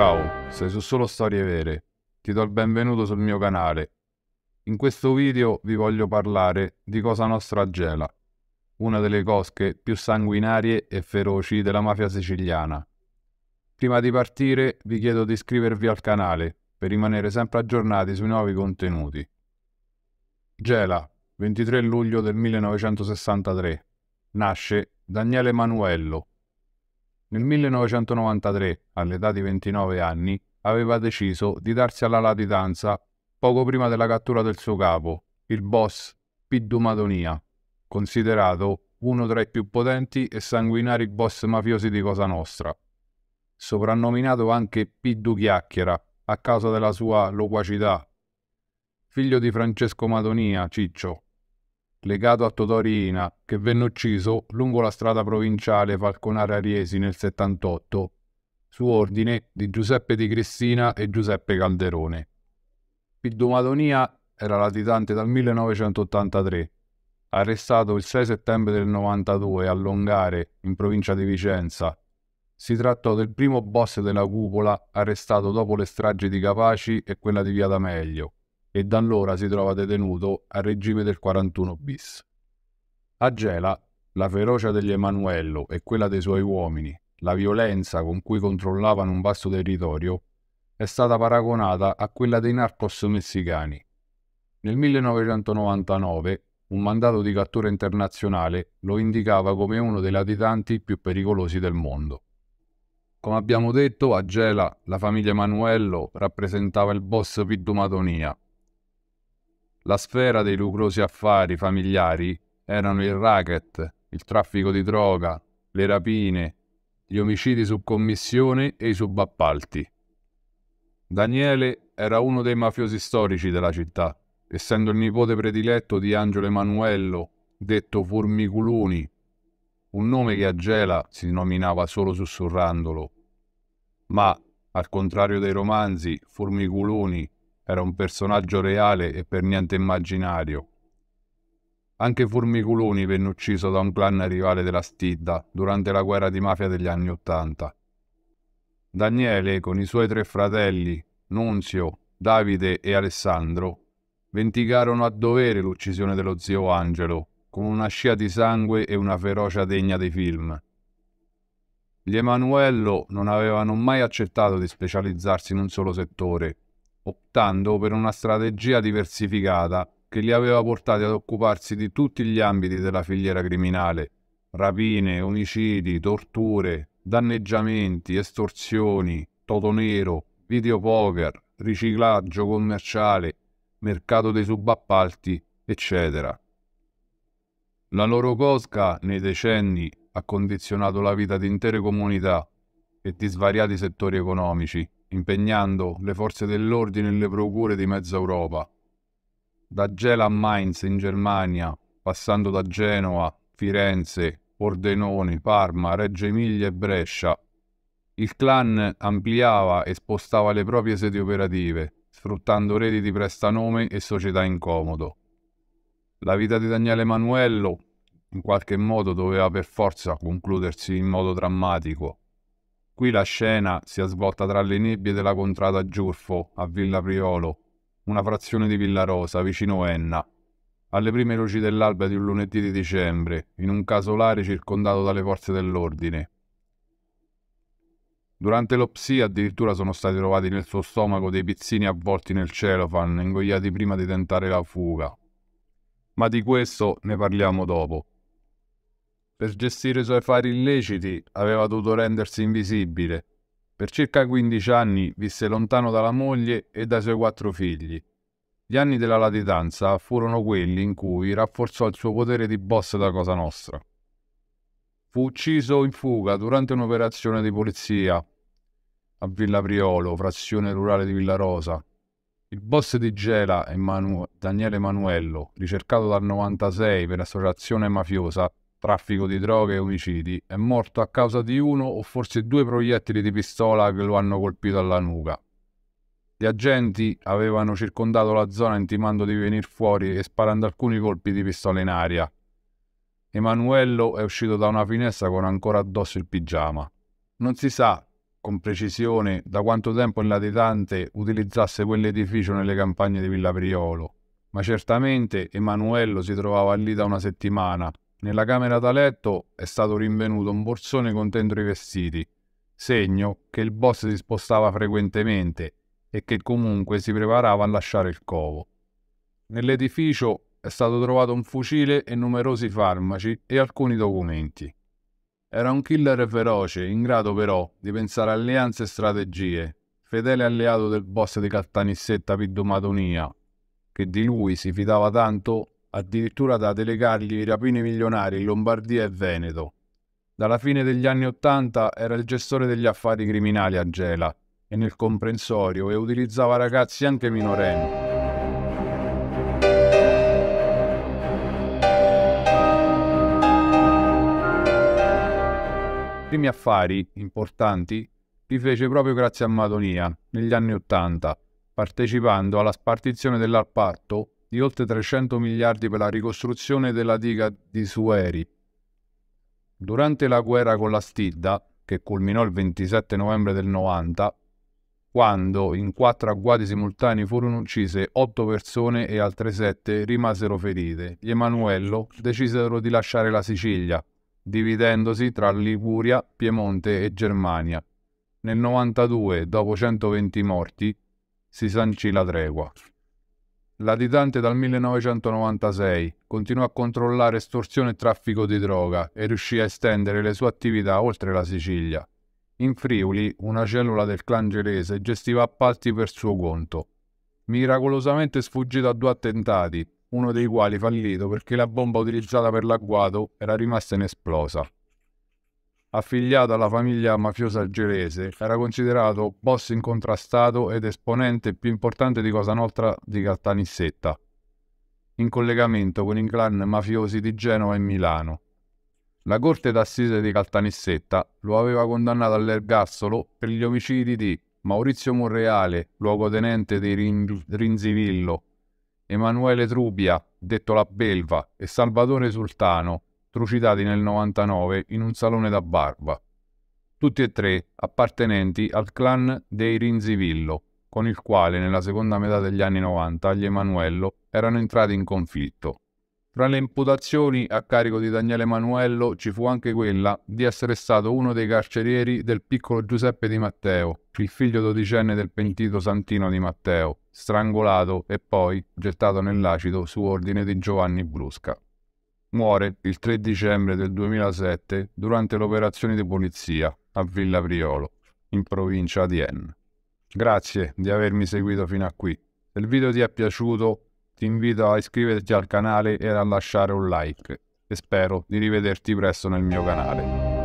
Ciao, sei su Solo Storie Vere. Ti do il benvenuto sul mio canale. In questo video vi voglio parlare di Cosa Nostra Gela, una delle cosche più sanguinarie e feroci della mafia siciliana. Prima di partire vi chiedo di iscrivervi al canale per rimanere sempre aggiornati sui nuovi contenuti. Gela, 23 luglio del 1963. Nasce Daniele Manuello, nel 1993, all'età di 29 anni, aveva deciso di darsi alla latitanza poco prima della cattura del suo capo, il boss Piddu Madonia, considerato uno tra i più potenti e sanguinari boss mafiosi di Cosa Nostra. Soprannominato anche Piddu Chiacchiera a causa della sua loquacità. Figlio di Francesco Madonia, Ciccio, legato a Totorina, che venne ucciso lungo la strada provinciale Falconare Ariesi nel 78, su ordine di Giuseppe di Cristina e Giuseppe Calderone. Piddomadonia era latitante dal 1983, arrestato il 6 settembre del 92 a Longare, in provincia di Vicenza. Si trattò del primo boss della cupola arrestato dopo le stragi di Capaci e quella di Via D'Amelio, e da allora si trova detenuto al regime del 41 bis. A Gela, la ferocia degli Emanuello e quella dei suoi uomini, la violenza con cui controllavano un vasto territorio, è stata paragonata a quella dei narcos messicani. Nel 1999 un mandato di cattura internazionale lo indicava come uno dei latitanti più pericolosi del mondo. Come abbiamo detto, a Gela la famiglia Emanuello rappresentava il boss Piddu la sfera dei lucrosi affari familiari erano il racket, il traffico di droga, le rapine, gli omicidi su commissione e i subappalti. Daniele era uno dei mafiosi storici della città, essendo il nipote prediletto di Angelo Emanuello, detto Formiculoni, un nome che a Gela si nominava solo sussurrandolo. Ma, al contrario dei romanzi, Formiculoni era un personaggio reale e per niente immaginario. Anche Formiculoni venne ucciso da un clan rivale della Stidda durante la guerra di mafia degli anni Ottanta. Daniele, con i suoi tre fratelli, Nunzio, Davide e Alessandro, vendicarono a dovere l'uccisione dello zio Angelo, con una scia di sangue e una ferocia degna dei film. Gli Emanuello non avevano mai accettato di specializzarsi in un solo settore optando per una strategia diversificata che li aveva portati ad occuparsi di tutti gli ambiti della filiera criminale, rapine, omicidi, torture, danneggiamenti, estorsioni, toto nero, videopoker, riciclaggio commerciale, mercato dei subappalti, eccetera. La loro cosca nei decenni ha condizionato la vita di intere comunità e di svariati settori economici, impegnando le forze dell'ordine e le procure di mezza Europa. Da Gela a Mainz in Germania, passando da Genova, Firenze, Pordenone, Parma, Reggio Emilia e Brescia, il clan ampliava e spostava le proprie sedi operative, sfruttando reti di prestanome e società incomodo. La vita di Daniele Manuello, in qualche modo, doveva per forza concludersi in modo drammatico Qui la scena si è svolta tra le nebbie della contrada Giurfo, a Villa Priolo, una frazione di Villa Rosa, vicino Enna. Alle prime luci dell'alba di un lunedì di dicembre, in un casolare circondato dalle forze dell'ordine. Durante l'opsia addirittura sono stati trovati nel suo stomaco dei pizzini avvolti nel celofan, ingoiati prima di tentare la fuga. Ma di questo ne parliamo dopo. Per gestire i suoi affari illeciti aveva dovuto rendersi invisibile. Per circa 15 anni visse lontano dalla moglie e dai suoi quattro figli. Gli anni della latitanza furono quelli in cui rafforzò il suo potere di boss da Cosa Nostra. Fu ucciso in fuga durante un'operazione di polizia a Villa Priolo, frazione rurale di Villa Rosa. Il boss di Gela, Emanu- Daniele Manuello, ricercato dal 96 per associazione mafiosa, traffico di droghe e omicidi. È morto a causa di uno o forse due proiettili di pistola che lo hanno colpito alla nuca. Gli agenti avevano circondato la zona intimando di venir fuori e sparando alcuni colpi di pistola in aria. Emanuello è uscito da una finestra con ancora addosso il pigiama. Non si sa con precisione da quanto tempo il latitante utilizzasse quell'edificio nelle campagne di Villa Priolo, ma certamente Emanuello si trovava lì da una settimana nella camera da letto è stato rinvenuto un borsone con dentro i vestiti, segno che il boss si spostava frequentemente e che comunque si preparava a lasciare il covo. Nell'edificio è stato trovato un fucile e numerosi farmaci e alcuni documenti. Era un killer feroce, in grado però di pensare alleanze e strategie, fedele alleato del boss di Caltanissetta Piddomatonia, che di lui si fidava tanto addirittura da delegargli rapine milionarie in Lombardia e Veneto. Dalla fine degli anni Ottanta era il gestore degli affari criminali a Gela e nel comprensorio e utilizzava ragazzi anche minorenni. I primi affari importanti li fece proprio grazie a Madonia negli anni Ottanta, partecipando alla spartizione dell'Alpatto di oltre 300 miliardi per la ricostruzione della diga di Sueri. Durante la guerra con la Stidda, che culminò il 27 novembre del 90, quando in quattro agguati simultanei furono uccise otto persone e altre sette rimasero ferite, gli Emanuello decisero di lasciare la Sicilia, dividendosi tra Liguria, Piemonte e Germania. Nel 92, dopo 120 morti, si sancì la tregua. Latitante dal 1996, continuò a controllare estorsione e traffico di droga e riuscì a estendere le sue attività oltre la Sicilia. In Friuli, una cellula del clan gerese gestiva appalti per suo conto. Miracolosamente sfuggito a due attentati, uno dei quali fallito perché la bomba utilizzata per l'agguato era rimasta inesplosa. Affiliato alla famiglia mafiosa algerese, era considerato boss incontrastato ed esponente più importante di Cosa Nostra di Caltanissetta, in collegamento con i clan mafiosi di Genova e Milano. La corte d'assise di Caltanissetta lo aveva condannato all'ergassolo per gli omicidi di Maurizio Monreale, luogotenente di Rin- Rinzivillo, Emanuele Trubia, detto la Belva, e Salvatore Sultano, trucidati nel 99 in un salone da barba. Tutti e tre appartenenti al clan dei Rinzivillo, con il quale nella seconda metà degli anni 90 gli Emanuello erano entrati in conflitto. Tra le imputazioni a carico di Daniele Emanuello ci fu anche quella di essere stato uno dei carcerieri del piccolo Giuseppe Di Matteo, il figlio dodicenne del pentito Santino Di Matteo, strangolato e poi gettato nell'acido su ordine di Giovanni Brusca. Muore il 3 dicembre del 2007 durante l'operazione di polizia a Villa Priolo, in provincia di Enna. Grazie di avermi seguito fino a qui. Se il video ti è piaciuto, ti invito a iscriverti al canale e a lasciare un like e spero di rivederti presto nel mio canale.